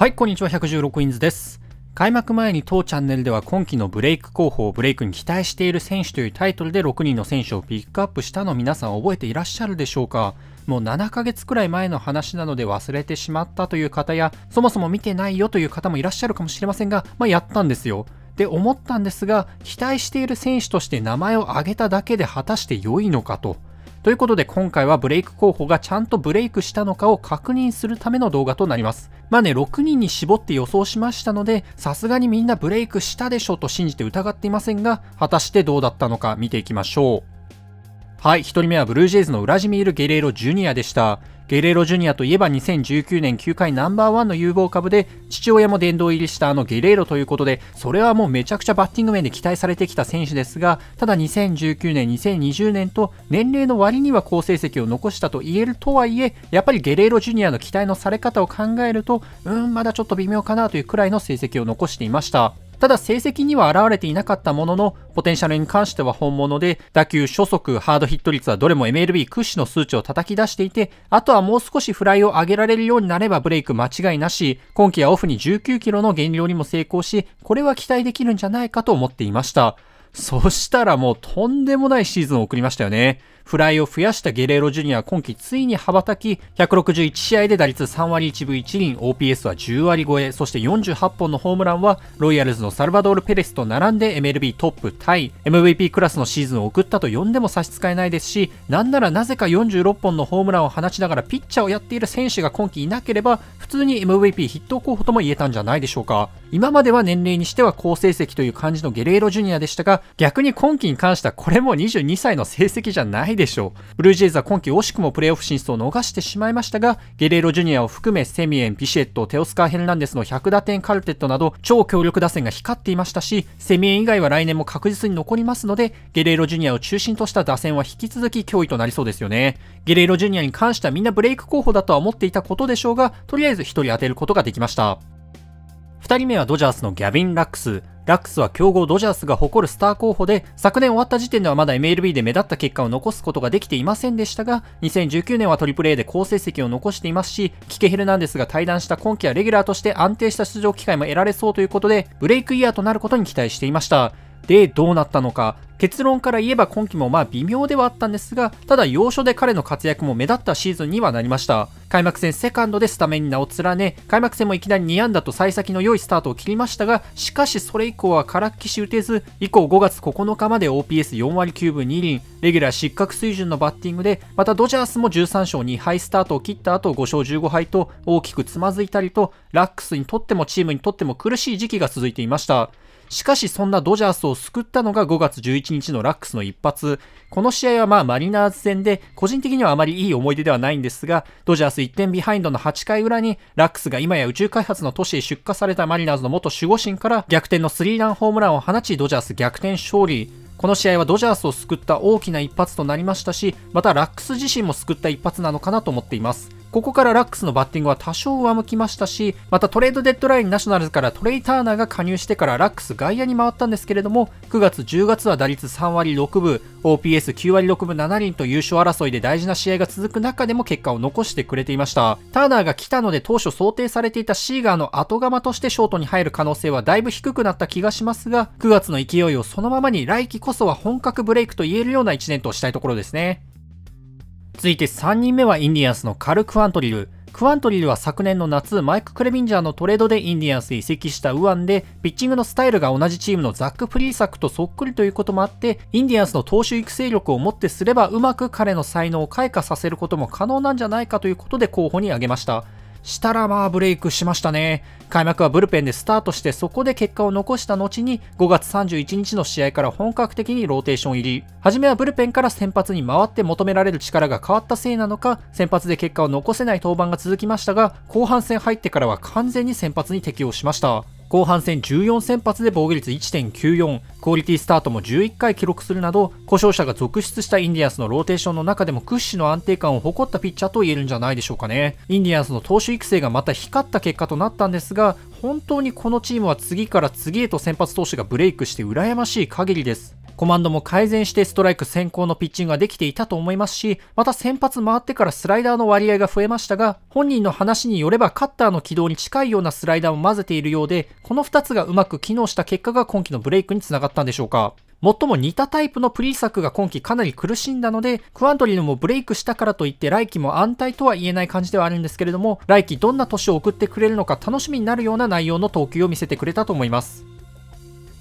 はい、こんにちは、116インズです。開幕前に当チャンネルでは今季のブレイク候補をブレイクに期待している選手というタイトルで6人の選手をピックアップしたの皆さん覚えていらっしゃるでしょうかもう7ヶ月くらい前の話なので忘れてしまったという方やそもそも見てないよという方もいらっしゃるかもしれませんが、まあ、やったんですよ。で思ったんですが期待している選手として名前を挙げただけで果たして良いのかと。ということで今回はブレイク候補がちゃんとブレイクしたのかを確認するための動画となります。まあね、6人に絞って予想しましたので、さすがにみんなブレイクしたでしょと信じて疑っていませんが、果たしてどうだったのか見ていきましょう。はい、1人目はブルージェイズのウラジミール・ゲレーロ・ジュニアでした。ゲレーロジュニアといえば2019年球界ナンバーワンの有望株で、父親も殿堂入りしたあのゲレーロということで、それはもうめちゃくちゃバッティング面で期待されてきた選手ですが、ただ2019年、2020年と年齢の割には好成績を残したと言えるとはいえ、やっぱりゲレーロジュニアの期待のされ方を考えると、うん、まだちょっと微妙かなというくらいの成績を残していました。ただ成績には現れていなかったものの、ポテンシャルに関しては本物で、打球、初速、ハードヒット率はどれも MLB 屈指の数値を叩き出していて、あとはもう少しフライを上げられるようになればブレイク間違いなし、今季はオフに19キロの減量にも成功し、これは期待できるんじゃないかと思っていました。そしたらもうとんでもないシーズンを送りましたよね。フライを増やしたゲレーロジュニア今季ついに羽ばたき、161試合で打率3割1分1厘、OPS は10割超え、そして48本のホームランは、ロイヤルズのサルバドール・ペレスと並んで MLB トップタイ、MVP クラスのシーズンを送ったと呼んでも差し支えないですし、なんならなぜか46本のホームランを放ちながらピッチャーをやっている選手が今季いなければ、普通に MVP 筆頭候補とも言えたんじゃないでしょうか。今までは年齢にしては好成績という感じのゲレーロジュニアでしたが、逆に今季に関してはこれも22歳の成績じゃないないでしょう。ブルージェイズは今季惜しくもプレーオフ進出を逃してしまいましたが、ゲレーロジュニアを含めセミエン、ビシェット、テオスカー・ヘルナンデスの100打点カルテットなど超強力打線が光っていましたし、セミエン以外は来年も確実に残りますので、ゲレーロジュニアを中心とした打線は引き続き脅威となりそうですよね。ゲレーロジュニアに関してはみんなブレイク候補だとは思っていたことでしょうが、とりあえず1人当てることができました。2人目はドジャースのギャビン・ラックス。ラックスは強豪ドジャースが誇るスター候補で、昨年終わった時点ではまだ MLB で目立った結果を残すことができていませんでしたが、2019年はトリプル A で好成績を残していますし、キケヘルナンデスが退団した今季はレギュラーとして安定した出場機会も得られそうということで、ブレイクイヤーとなることに期待していました。で、どうなったのか。結論から言えば今季もまあ微妙ではあったんですが、ただ要所で彼の活躍も目立ったシーズンにはなりました。開幕戦セカンドでスタメンに名を連ね、開幕戦もいきなり2安打と幸先の良いスタートを切りましたが、しかしそれ以降は空っきし打てず、以降5月9日まで OPS4 割9分2厘、レギュラー失格水準のバッティングで、またドジャースも13勝2敗スタートを切った後5勝15敗と大きくつまずいたりと、ラックスにとってもチームにとっても苦しい時期が続いていました。しかしそんなドジャースを救ったのが5月11日のラックスの一発。この試合はまあマリナーズ戦で、個人的にはあまりいい思い出ではないんですが、ドジャース1点ビハインドの8回裏に、ラックスが今や宇宙開発の都市へ出荷されたマリナーズの元守護神から逆転のスリーランホームランを放ち、ドジャース逆転勝利。この試合はドジャースを救った大きな一発となりましたし、またラックス自身も救った一発なのかなと思っています。ここからラックスのバッティングは多少上向きましたし、またトレードデッドラインナショナルズからトレイ・ターナーが加入してからラックス外野に回ったんですけれども、9月10月は打率3割6分、OPS9 割6分7厘と優勝争いで大事な試合が続く中でも結果を残してくれていました。ターナーが来たので当初想定されていたシーガーの後釜としてショートに入る可能性はだいぶ低くなった気がしますが、9月の勢いをそのままに来季こそは本格ブレイクと言えるような1年としたいところですね。続いて3人目はインディアンスのカル・クワントリル。クワントリルは昨年の夏、マイク・クレビンジャーのトレードでインディアンスへ移籍したウアンで、ピッチングのスタイルが同じチームのザック・プリーサックとそっくりということもあって、インディアンスの投手育成力をもってすれば、うまく彼の才能を開花させることも可能なんじゃないかということで候補に挙げました。したらまあブレイクしましたね。開幕はブルペンでスタートしてそこで結果を残した後に5月31日の試合から本格的にローテーション入り。初めはブルペンから先発に回って求められる力が変わったせいなのか、先発で結果を残せない登板が続きましたが、後半戦入ってからは完全に先発に適応しました。後半戦14先発で防御率1.94、クオリティスタートも11回記録するなど、故障者が続出したインディアンスのローテーションの中でも屈指の安定感を誇ったピッチャーと言えるんじゃないでしょうかね。インディアンスの投手育成がまた光った結果となったんですが、本当にこのチームは次から次へと先発投手がブレイクして羨ましい限りです。コマンドも改善してストライク先行のピッチングができていたと思いますし、また先発回ってからスライダーの割合が増えましたが、本人の話によればカッターの軌道に近いようなスライダーを混ぜているようで、この2つがうまく機能した結果が今季のブレイクにつながったんでしょうか。もっとも似たタイプのプリー策が今季かなり苦しんだので、クアントリーもブレイクしたからといって来季も安泰とは言えない感じではあるんですけれども、来季どんな年を送ってくれるのか楽しみになるような内容の投球を見せてくれたと思います。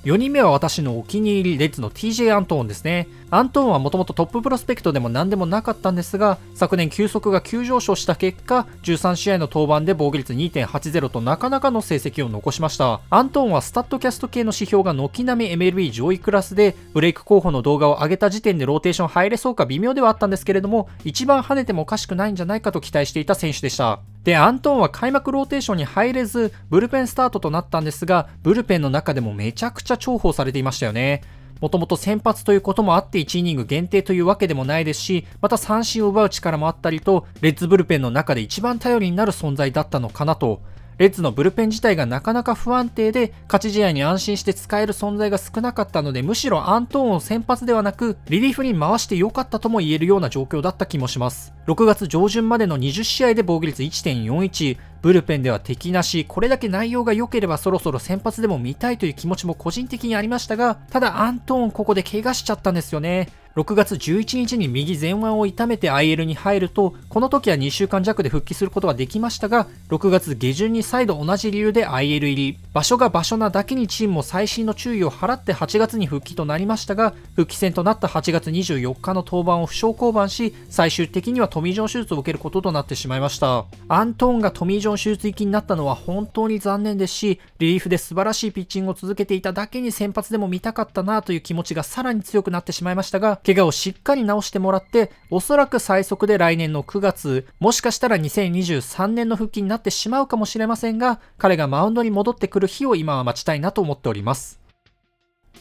4人目は私のお気に入りレッズの TJ アントーンですね。アントーンはもともとトッププロスペクトでも何でもなかったんですが、昨年球速が急上昇した結果、13試合の登板で防御率2.80となかなかの成績を残しました。アントーンはスタッドキャスト系の指標が軒並み MLB 上位クラスで、ブレイク候補の動画を上げた時点でローテーション入れそうか微妙ではあったんですけれども、一番跳ねてもおかしくないんじゃないかと期待していた選手でした。で、アントンは開幕ローテーションに入れず、ブルペンスタートとなったんですが、ブルペンの中でもめちゃくちゃ重宝されていましたよね。もともと先発ということもあって1イニング限定というわけでもないですし、また三振を奪う力もあったりと、レッズブルペンの中で一番頼りになる存在だったのかなと。レッズのブルペン自体がなかなか不安定で、勝ち試合に安心して使える存在が少なかったので、むしろアントーンを先発ではなく、リリーフに回して良かったとも言えるような状況だった気もします。6月上旬までの20試合で防御率1.41、ブルペンでは敵なし、これだけ内容が良ければそろそろ先発でも見たいという気持ちも個人的にありましたが、ただアントーンここで怪我しちゃったんですよね。6月11日に右前腕を痛めて IL に入ると、この時は2週間弱で復帰することができましたが、6月下旬に再度同じ理由で IL 入り、場所が場所なだけにチームも最新の注意を払って8月に復帰となりましたが、復帰戦となった8月24日の登板を負傷降板し、最終的にはトミー・ジョン手術を受けることとなってしまいました。アントーンがトミー・ジョン手術行きになったのは本当に残念ですし、リリーフで素晴らしいピッチングを続けていただけに先発でも見たかったなという気持ちがさらに強くなってしまいましたが、怪我をしっかり治してもらって、おそらく最速で来年の9月、もしかしたら2023年の復帰になってしまうかもしれませんが、彼がマウンドに戻ってくる日を今は待ちたいなと思っております。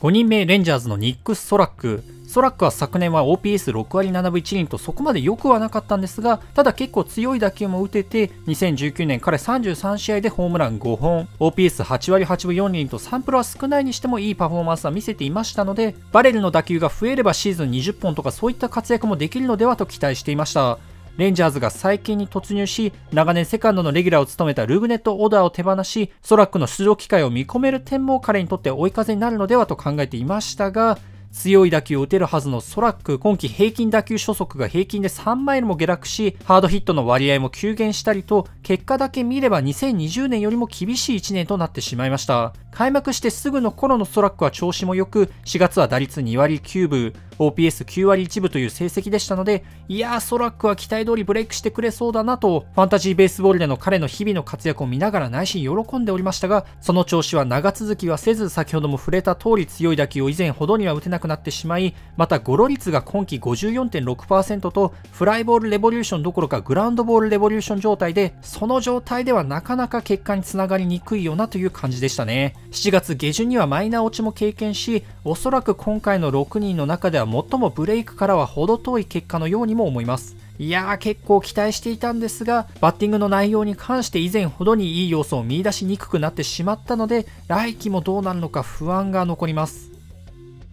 5人目、レンジャーズのニック・スソラック。ソラックは昨年は OPS6 割7分1厘とそこまで良くはなかったんですが、ただ結構強い打球も打てて、2019年彼33試合でホームラン5本、OPS8 割8分4厘とサンプルは少ないにしてもいいパフォーマンスは見せていましたので、バレルの打球が増えればシーズン20本とかそういった活躍もできるのではと期待していました。レンジャーズが最近に突入し、長年セカンドのレギュラーを務めたルーネット・オーダーを手放し、ソラックの出場機会を見込める点も彼にとって追い風になるのではと考えていましたが、強い打球を打てるはずのソラック、今季平均打球初速が平均で3マイルも下落し、ハードヒットの割合も急減したりと、結果だけ見れば2020年よりも厳しい1年となってしまいました。開幕してすぐの頃のソラックは調子も良く、4月は打率2割9分、OPS9 割1分という成績でしたので、いやー、ソラックは期待通りブレイクしてくれそうだなと、ファンタジーベースボールでの彼の日々の活躍を見ながら内心喜んでおりましたが、その調子は長続きはせず、先ほども触れた通り強い打球を以前ほどには打てなくなってしまい、またゴロ率が今季54.6%と、フライボールレボリューションどころかグラウンドボールレボリューション状態で、その状態ではなかなか結果につながりにくいよなという感じでしたね。7月下旬にはマイナー落ちも経験し、おそらく今回の6人の中では最もブレイクからは程遠い結果のようにも思います。いやー結構期待していたんですが、バッティングの内容に関して以前ほどにいい要素を見出しにくくなってしまったので、来季もどうなるのか不安が残ります。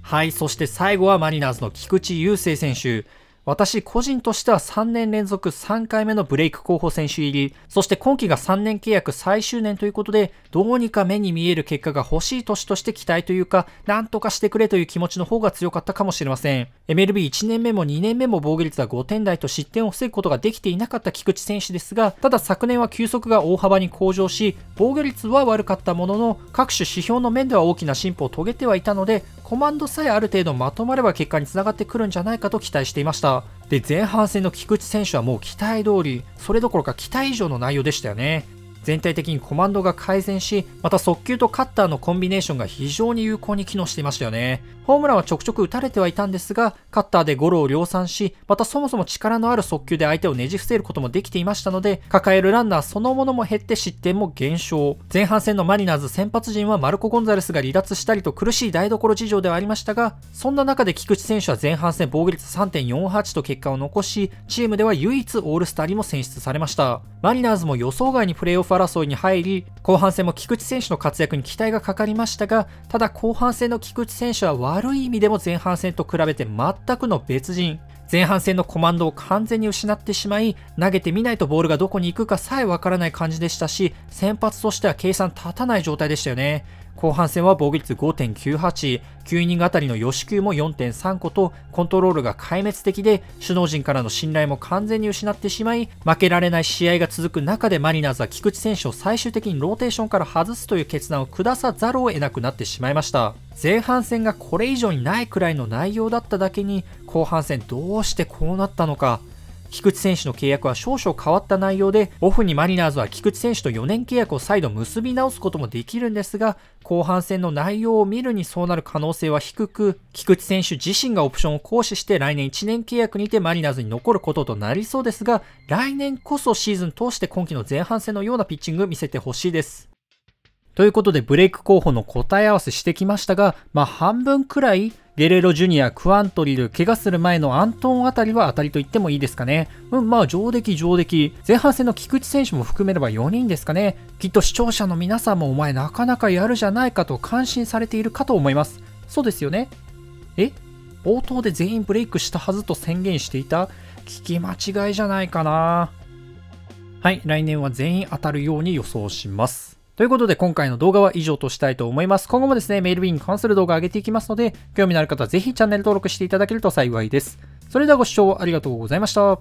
はい、そして最後はマリナーズの菊池雄星選手。私個人としては3年連続3回目のブレイク候補選手入り、そして今季が3年契約最終年ということで、どうにか目に見える結果が欲しい年として期待というか、なんとかしてくれという気持ちの方が強かったかもしれません。MLB1 年目も2年目も防御率は5点台と失点を防ぐことができていなかった菊池選手ですが、ただ昨年は球速が大幅に向上し、防御率は悪かったものの、各種指標の面では大きな進歩を遂げてはいたので、コマンドさえある程度まとまれば結果につながってくるんじゃないかと期待していました。で前半戦の菊池選手はもう期待通りそれどころか期待以上の内容でしたよね全体的にコマンドが改善し、また速球とカッターのコンビネーションが非常に有効に機能していましたよね。ホームランはちょくちょく打たれてはいたんですが、カッターでゴロを量産し、またそもそも力のある速球で相手をねじ伏せることもできていましたので、抱えるランナーそのものも減って失点も減少。前半戦のマリナーズ先発陣はマルコ・ゴンザレスが離脱したりと苦しい台所事情ではありましたが、そんな中で菊池選手は前半戦防御率3.48と結果を残し、チームでは唯一オールスターにも選出されました。マリナーズも予想外にプレオフ争いに入り、後半戦も菊池選手の活躍に期待がかかりましたが、ただ後半戦の菊池選手は悪い意味でも前半戦と比べて全くの別人。前半戦のコマンドを完全に失ってしまい、投げてみないとボールがどこに行くかさえわからない感じでしたし、先発としては計算立たない状態でしたよね。後半戦は防御率5.98、9イニング当たりの予死球も4.3個と、コントロールが壊滅的で、首脳陣からの信頼も完全に失ってしまい、負けられない試合が続く中でマリナーズは菊池選手を最終的にローテーションから外すという決断を下さざるを得なくなってしまいました。前半戦がこれ以上にないくらいの内容だっただけに、後半戦どうしてこうなったのか、菊池選手の契約は少々変わった内容で、オフにマリナーズは菊池選手と4年契約を再度結び直すこともできるんですが、後半戦の内容を見るにそうなる可能性は低く、菊池選手自身がオプションを行使して来年1年契約にてマリナーズに残ることとなりそうですが、来年こそシーズン通して今季の前半戦のようなピッチング見せてほしいです。ということでブレイク候補の答え合わせしてきましたが、まあ、半分くらいゲレロジュニア、クアントリル、怪我する前のアントンあたりは当たりと言ってもいいですかね。うん、まあ上出来上出来。前半戦の菊池選手も含めれば4人ですかね。きっと視聴者の皆さんもお前なかなかやるじゃないかと感心されているかと思います。そうですよね。え冒頭で全員ブレイクしたはずと宣言していた聞き間違いじゃないかな。はい、来年は全員当たるように予想します。ということで今回の動画は以上としたいと思います。今後もですね、メール便に関する動画上げていきますので、興味のある方はぜひチャンネル登録していただけると幸いです。それではご視聴ありがとうございました。